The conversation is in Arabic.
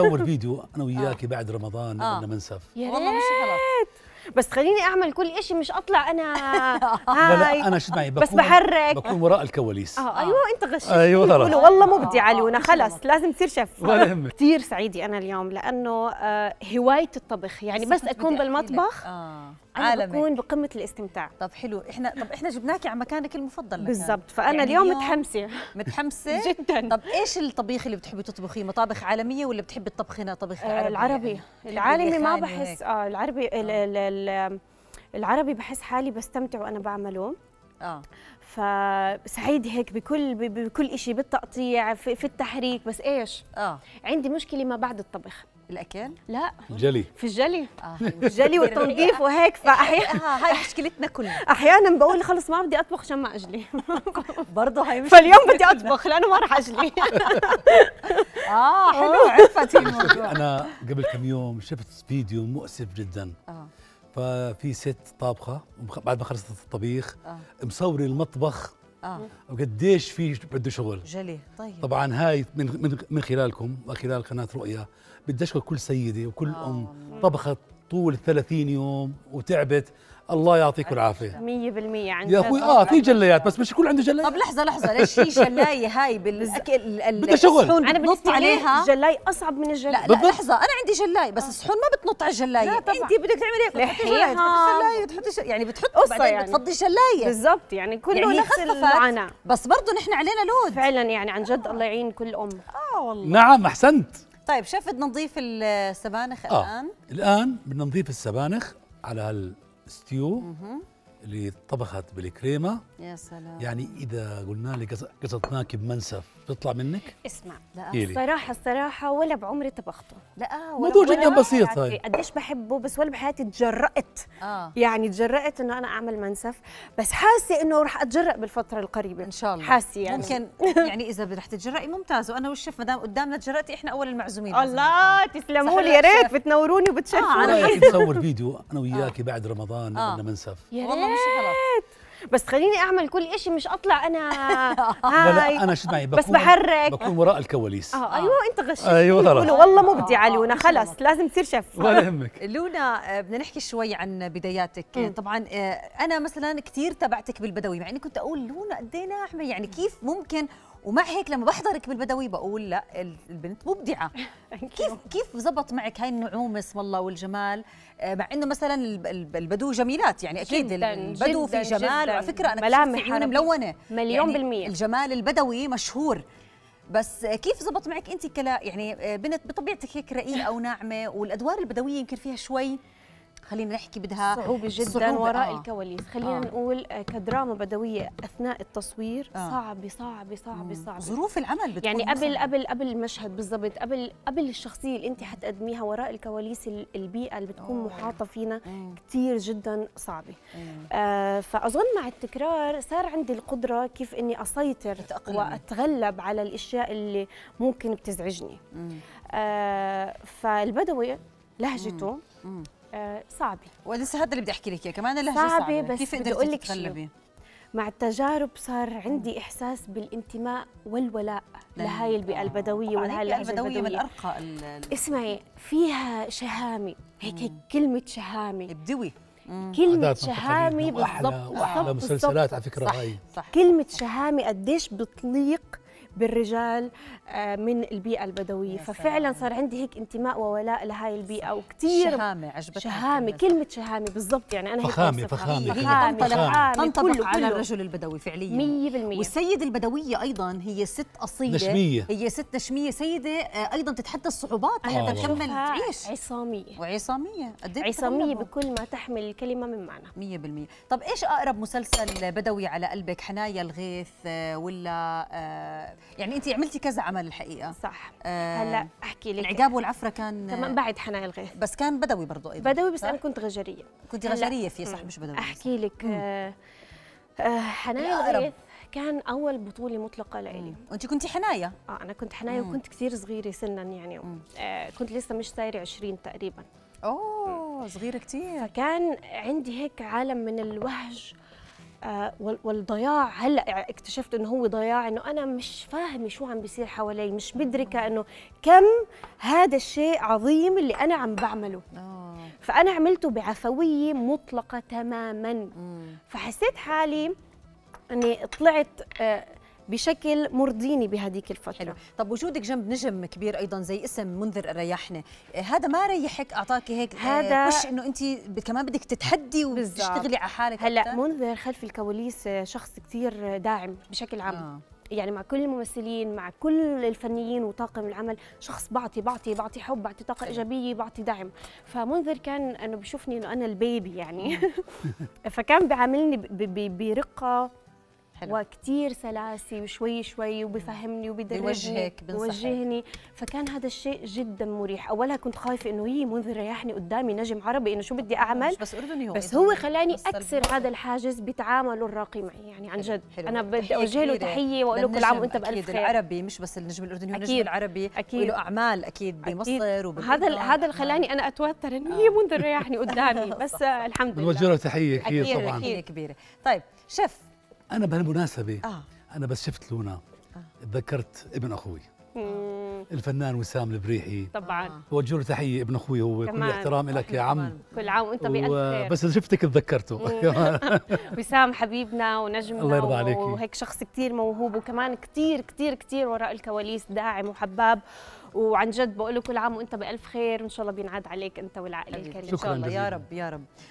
اول فيديو انا وياكي آه. بعد رمضان آه. لما ننسف والله مش غلط بس خليني اعمل كل شيء مش اطلع انا لا لا انا شو معي بس بحرك بكون وراء الكواليس آه. آه. آه. ايوه انت غشيت ايوه والله مبدع آه. لونا خلص لازم تصير شيف كثير سعيده انا اليوم لانه هوايه الطبخ يعني بس اكون بالمطبخ انا عالمي. بكون بقمه الاستمتاع طب حلو احنا طب احنا جبناكي على مكانك المفضل بالضبط فانا يعني اليوم متحمسه متحمسه جدا طب ايش الطبيخ اللي بتحبي تطبخيه مطابخ عالميه ولا بتحبي تطبخي طبخ آه، عربي العربي يعني العالمي ما بحس اه العربي آه. الـ الـ الـ العربي بحس حالي بستمتع وانا بعمله اه فسعيد هيك بكل بكل شيء بالتقطيع في, في التحريك بس ايش اه عندي مشكله ما بعد الطبخ الاكل لا الجلي في الجلي اه الجلي والتنظيف وهيك فاحيانا آه، هاي مشكلتنا كلنا احيانا بقول خلص ما بدي اطبخ عشان ما اجلي برضه هاي فاليوم بدي اطبخ لانه ما راح اجلي اه حلو عرفتي الموضوع انا قبل كم يوم شفت فيديو مؤسف جدا اه ففي ست طابخه بعد ما خلصت الطبيخ آه. مصوري المطبخ اه وقديش في بده شغل جلي طيب طبعا هاي من من, من خلالكم وخلال قناه رؤيا بدي اشكر كل سيده وكل آه. ام طبخت طول 30 يوم وتعبت الله يعطيك العافيه 100% عندنا يا اخوي اه في جلايات بس مش يكون عنده جلايه طب لحظه لحظه ليش في جلايه هاي بالاكل بدها شغل انا بنط عليها جلاية اصعب من الجلايه لا, لا لحظه انا عندي جلاي بس آه. الصحون ما بتنط على الجلايه انت بدك تعملي هيك إيه؟ بتحطي جلايه بتحطي جلايه يعني بتحطي قصه يعني بتفضي جلايه بالضبط يعني كله يعني نفس المعاناه بس برضه نحن علينا لود فعلا يعني عن جد الله يعين كل ام اه والله نعم احسنت طيب شفت نظيف نضيف السبانخ آه، الان الان بدنا نظيف السبانخ على هال stew. Mm -hmm. اللي طبخت بالكريمه يا سلام يعني اذا قلنا لك قصتناك بمنسف بتطلع منك اسمع لا إيلي. الصراحه الصراحه ولا بعمري طبخته لا ولا موضوع جدا بسيط هاي قديش بحبه بس ولا بحياتي تجرأت آه. يعني تجرأت انه انا اعمل منسف بس حاسه انه رح اتجرأ بالفتره القريبه ان شاء الله حاسه يعني ممكن يعني اذا رح تتجرأي ممتاز وانا والشيف مدام قدامنا تجرأتي احنا اول المعزومين الله تسلموا لي يا ريت بتنوروني وبتشرفوني آه انا نصور فيديو انا وياكي بعد رمضان آه. منسف يا ريت مش غلط بس خليني اعمل كل شيء مش اطلع انا لا لا انا شو معي بس بحرك بكون وراء الكواليس اه, آه. ايوه انت غشيت ايوه والله مبدعه آه، آه، لونا خلص لازم تصير شيف ولا يهمك لونا بدنا نحكي شوي عن بداياتك طبعا انا مثلا كثير تبعتك بالبدوي مع اني كنت اقول لونا قد ايه ناعمه يعني كيف ممكن ومع هيك لما بحضرك بالبدوي بقول لا البنت مبدعه كيف كيف زبط معك هاي النعومه اسم الله والجمال آه، مع انه مثلا البدو جميلات يعني اكيد جداً البدو جداً في جمال وعلى فكره انا ملامح عيون ملونه مليون يعني بالميه الجمال البدوي مشهور بس كيف زبط معك انت كلا يعني آه، بنت بطبيعتك هيك رقيقه وناعمه والادوار البدويه يمكن فيها شوي خلينا نحكي بدها صعوبة جدا صعوبة وراء آه. الكواليس خلينا آه. نقول آه، كدراما بدوية أثناء التصوير آه. صعبة صعبة صعبة صعبة ظروف العمل بتكون يعني قبل قبل قبل المشهد بالضبط قبل قبل الشخصية اللي أنت حتقدميها وراء الكواليس البيئة اللي بتكون آه. محاطة فينا كثير جدا صعبة آه فأظن مع التكرار صار عندي القدرة كيف إني أسيطر أتأقلم. وأتغلب على الأشياء اللي ممكن بتزعجني آه فالبدوي لهجته مم. مم. آه، صعبه ولسه هذا اللي بدي احكي لك اياه كمان اللهجه صعبه, صعبة. بس كيف بدي اقول لك شيء مع التجارب صار عندي احساس بالانتماء والولاء لهاي البيئه آه، البدويه ولهي البيئه البدويه من ارقى اسمعي فيها شهامه هيك هيك كلمه شهامه بدوي كلمة شهامة بالضبط وأحلى, وأحلى مسلسلات على فكرة صح هاي صح كلمة شهامة قديش بتليق بالرجال آه، من البيئه البدويه ففعلا صار عندي هيك انتماء وولاء لهاي البيئه وكثير شهامه عجبتني شهامه كلمه شهامه بالضبط يعني انا هيك فخامه فخامه فخامه تنطبق على الرجل البدوي فعليا 100% والسيد البدويه ايضا هي ست اصيله نشميه هي ست نشميه سيده آه، ايضا تتحدى الصعوبات حتى آه، تكمل تعيش عصاميه وعصاميه قد إيه عصاميه بكل ما تحمل الكلمه من معنى 100% طب ايش اقرب مسلسل بدوي على قلبك حنايا الغيث ولا يعني انت عملتي كذا عمل الحقيقه صح آه هلا احكي لك العقاب والعفره كان كمان بعد حنايل الغيث بس كان بدوي برضه ايضا بدوي بس انا كنت غجريه كنت غجريه فيه صح مش بدوي احكي لك آه, آه، الغيث كان اول بطوله مطلقه لإلي وانت كنت حنايا اه انا كنت حنايا وكنت كثير صغيره سنا يعني آه كنت لسه مش سايره 20 تقريبا اوه صغيره كثير فكان عندي هيك عالم من الوهج آه، والضياع هلا اكتشفت انه هو ضياع انه انا مش فاهمه شو عم بيصير حوالي مش مدركه آه. انه كم هذا الشيء عظيم اللي انا عم بعمله آه. فانا عملته بعفويه مطلقه تماما فحسيت حالي اني طلعت بشكل مرضيني بهذيك الفتره حلو. طب وجودك جنب نجم كبير ايضا زي اسم منذر الرياحنه آه، هذا ما ريحك اعطاك هيك آه، هذا وش انه انت كمان بدك تتحدي وتشتغلي على حالك هلا أكثر؟ منذر خلف الكواليس آه، شخص كثير داعم بشكل عام آه. يعني مع كل الممثلين مع كل الفنيين وطاقم العمل شخص بعطي بعطي بعطي حب بعطي طاقه ايجابيه بعطي دعم فمنذر كان انه بشوفني انه انا البيبي يعني فكان بيعاملني برقه حلو. وكتير سلاسي وشوي شوي وبفهمني وبدربني بيوجهك بيوجهني فكان هذا الشيء جدا مريح اولها كنت خايفه انه هي منذر ريحني قدامي نجم عربي انه شو بدي اعمل بس اردني هو بس هو خلاني اكسر هذا الحاجز بتعامله الراقي معي يعني عن جد حلو. انا بدي اوجه له تحيه واقول له كل عام وانت بالف خير العربي مش بس النجم الاردني النجم العربي أكيد. وله اعمال اكيد بمصر وهذا هذا اللي خلاني انا اتوتر انه هي آه. منذر ريحني قدامي بس الحمد لله بنوجه له تحيه كبيره طبعا تحيه كبيره طيب شيف انا بهالمناسبه آه. انا بس شفت لونا آه. تذكرت ابن اخوي آه. الفنان وسام البريحي طبعا بوجه له تحيه ابن اخوي هو كمان. كل احترام لك يا عم كل عام وانت بألف بس شفتك تذكرته وسام حبيبنا ونجمنا الله يرضى عليك وهيك شخص كثير موهوب وكمان كثير كثير كثير وراء الكواليس داعم وحباب وعن جد بقول له كل عام وانت بالف خير وان شاء الله بينعاد عليك انت والعائله الكريمه ان شاء الله جزيلا. يا رب يا رب